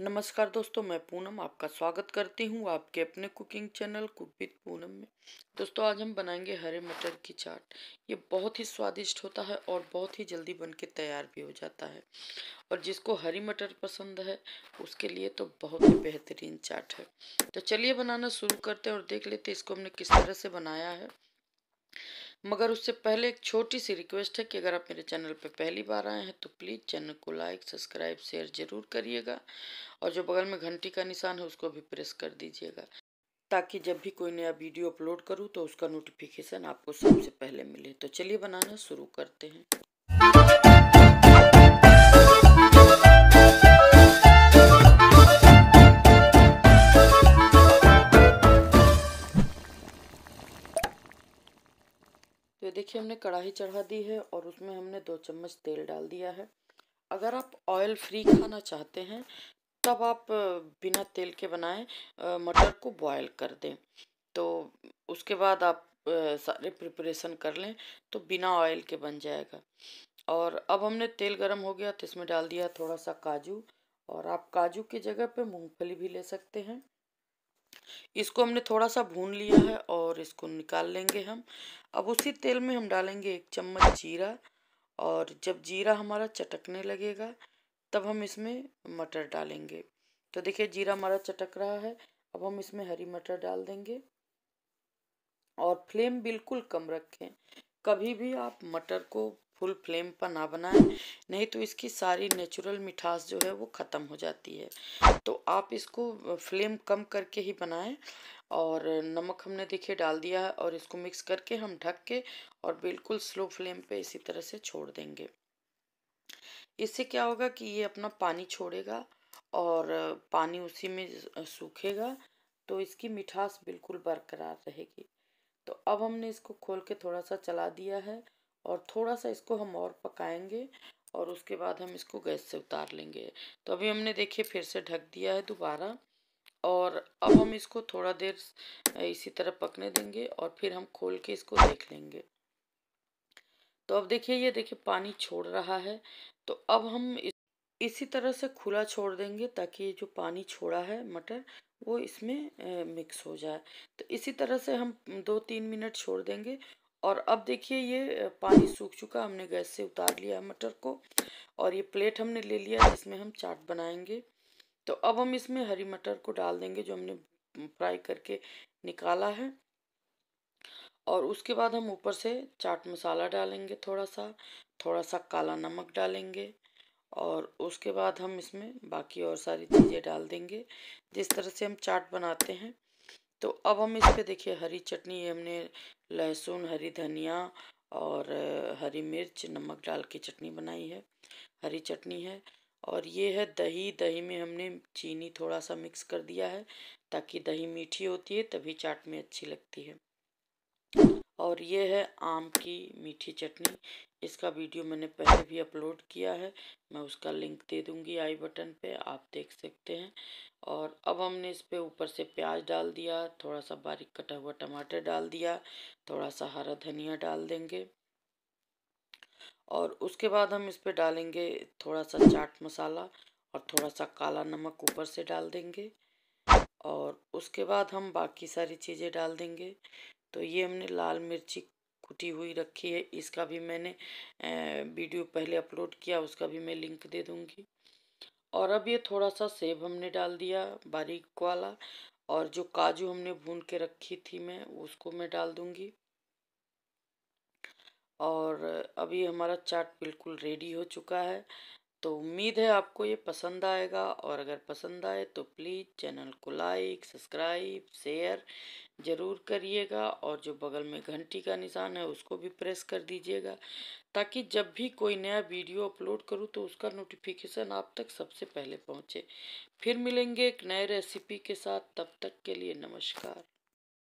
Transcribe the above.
नमस्कार दोस्तों मैं पूनम आपका स्वागत करती हूँ आपके अपने cooking channel cook with Poonam में दोस्तों आज हम बनाएंगे हरे मटर की चाट ये बहुत ही स्वादिष्ट होता है और बहुत ही जल्दी बन के तैयार भी हो जाता है और जिसको हरी मटर पसंद है उसके लिए तो बहुत ही बेहतरीन चाट है तो चलिए बनाना शुरू करते हैं और देख लेते इसको हमने किस तरह से बनाया है मगर उससे पहले एक छोटी सी रिक्वेस्ट है कि अगर आप मेरे चैनल पर पहली बार आए हैं तो प्लीज़ चैनल को लाइक सब्सक्राइब शेयर ज़रूर करिएगा और जो बगल में घंटी का निशान है उसको भी प्रेस कर दीजिएगा ताकि जब भी कोई नया वीडियो अपलोड करूँ तो उसका नोटिफिकेशन आपको सबसे पहले मिले तो चलिए बनाना शुरू करते हैं तो ये देखिए हमने कढ़ाई चढ़ा दी है और उसमें हमने दो चम्मच तेल डाल दिया है अगर आप ऑयल फ्री खाना चाहते हैं तब आप बिना तेल के बनाएं मटर को बॉयल कर दें तो उसके बाद आप सारे प्रिपरेशन कर लें तो बिना ऑयल के बन जाएगा और अब हमने तेल गरम हो गया तो इसमें डाल दिया थोड़ा सा काजू और आप काजू की जगह पे मूंगफली भी ले सकते हैं इसको हमने थोड़ा सा भून लिया है और इसको निकाल लेंगे हम अब उसी तेल में हम डालेंगे एक चम्मच जीरा और जब जीरा हमारा चटकने लगेगा तब हम इसमें मटर डालेंगे तो देखिए जीरा हमारा चटक रहा है अब हम इसमें हरी मटर डाल देंगे और फ्लेम बिल्कुल कम रखें कभी भी आप मटर को फुल फ्लेम पर ना बनाएं नहीं तो इसकी सारी नेचुरल मिठास जो है वो ख़त्म हो जाती है तो आप इसको फ्लेम कम करके ही बनाएं और नमक हमने देखिए डाल दिया है और इसको मिक्स करके हम ढक के और बिल्कुल स्लो फ्लेम पे इसी तरह से छोड़ देंगे इससे क्या होगा कि ये अपना पानी छोड़ेगा और पानी उसी में सूखेगा तो इसकी मिठास बिल्कुल बरकरार रहेगी तो अब हमने इसको खोल के थोड़ा सा चला दिया है और थोड़ा सा इसको हम और पकाएंगे और उसके बाद हम इसको गैस से उतार लेंगे तो अभी हमने देखिए फिर से ढक दिया है दोबारा और अब हम इसको थोड़ा देर इसी तरह पकने देंगे और फिर हम खोल के इसको देख लेंगे तो अब देखिए ये देखिए पानी छोड़ रहा है तो अब हम इस, इसी तरह से खुला छोड़ देंगे ताकि ये जो पानी छोड़ा है मटर वो इसमें मिक्स हो जाए तो इसी तरह से हम दो तीन मिनट छोड़ देंगे और अब देखिए ये पानी सूख चुका हमने गैस से उतार लिया मटर को और ये प्लेट हमने ले लिया जिसमें हम चाट बनाएंगे तो अब हम इसमें हरी मटर को डाल देंगे जो हमने फ्राई करके निकाला है और उसके बाद हम ऊपर से चाट मसाला डालेंगे थोड़ा सा थोड़ा सा काला नमक डालेंगे और उसके बाद हम इसमें बाकी और सारी चीज़ें डाल देंगे जिस तरह से हम चाट बनाते हैं तो अब हम इस पर देखिए हरी चटनी हमने लहसुन हरी धनिया और हरी मिर्च नमक डाल के चटनी बनाई है हरी चटनी है और ये है दही दही में हमने चीनी थोड़ा सा मिक्स कर दिया है ताकि दही मीठी होती है तभी चाट में अच्छी लगती है और ये है आम की मीठी चटनी इसका वीडियो मैंने पहले भी अपलोड किया है मैं उसका लिंक दे दूंगी आई बटन पे आप देख सकते हैं और अब हमने इस पे ऊपर से प्याज डाल दिया थोड़ा सा बारीक कटा हुआ टमाटर डाल दिया थोड़ा सा हरा धनिया डाल देंगे और उसके बाद हम इस पे डालेंगे थोड़ा सा चाट मसाला और थोड़ा सा काला नमक ऊपर से डाल देंगे और उसके बाद हम बाकी सारी चीज़ें डाल देंगे तो ये हमने लाल मिर्ची कुटी हुई रखी है इसका भी मैंने वीडियो पहले अपलोड किया उसका भी मैं लिंक दे दूँगी और अब ये थोड़ा सा सेब हमने डाल दिया बारीक वाला और जो काजू हमने भून के रखी थी मैं उसको मैं डाल दूँगी और अभी हमारा चाट बिल्कुल रेडी हो चुका है तो उम्मीद है आपको ये पसंद आएगा और अगर पसंद आए तो प्लीज़ चैनल को लाइक सब्सक्राइब शेयर ज़रूर करिएगा और जो बगल में घंटी का निशान है उसको भी प्रेस कर दीजिएगा ताकि जब भी कोई नया वीडियो अपलोड करूँ तो उसका नोटिफिकेशन आप तक सबसे पहले पहुँचे फिर मिलेंगे एक नए रेसिपी के साथ तब तक के लिए नमस्कार